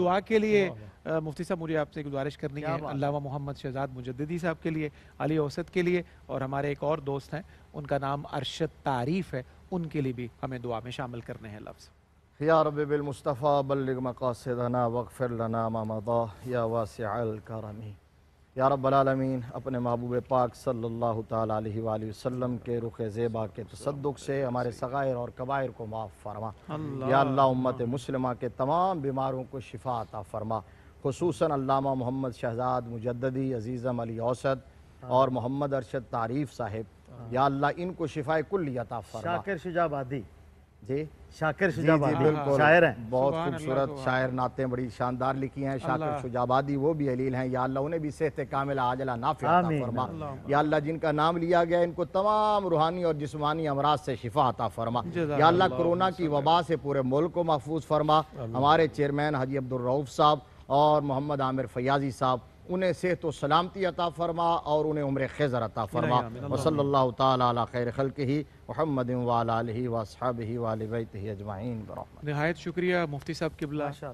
दुआ के लिए मुफ्ती साहब मुझे आपसे गुजारिश करनी है अलावा मोहम्मद शहजाद मुजदी साहब के लिए अली औसत के लिए और हमारे एक और दोस्त हैं उनका नाम अरशद तारीफ है उनके लिए भी हमें दुआ में शामिल करने हैं लफ्ज़ या रबिलमुस्तफ़ा बल्लमक़ासदना वक़फ़िर लना मदा या वासमी या रबालमीन अपने महबूब पाक सल्लल्लाहु अलैहि वसल्लम के रुख ज़ेबा के तसद से हमारे सग़ायर और कबायर को माफ़ फरमा या अल्लाह उम्मत मुसलमा के तमाम बीमारों को शिफा अता फरमा खसूस अल्लामा मोहम्मद शहजाद मुजदी अज़ीज़म अली औसत और मोहम्मद अरशद तारीफ़ साहेब या अल्लाह इनको शिफा कुल अता फरमा शाकिर शिजाबादी जी शाकिर शुजाबादी शायर हैं बहुत खूबसूरत शायर नातें बड़ी शानदार लिखी हैं शाकिर शुजाबादी वो भी अलील हैं या अल्लाह उन्हें भी सेहत कामिल आजला नाफिया फरमा या अल्लाह जिनका नाम लिया गया इनको तमाम रूहानी और जिसमानी अमराज से शिफा अता फरमा या अल्लाह कोरोना की वबा से पूरे मुल्क को महफूज फरमा हमारे चेयरमैन हाजी अब्दुलरऊफ़ साहब और मोहम्मद आमिर फयाजी साहब उन्हें सेहत व सलामती अता फरमा और उन्हें उम्र खैज़र अता फरमा वसल तैर खैर खल ही महमद वाली वसाब ही बैत ही अजमाइन नहायत शुक्रिया मुफ्ती साहब किबला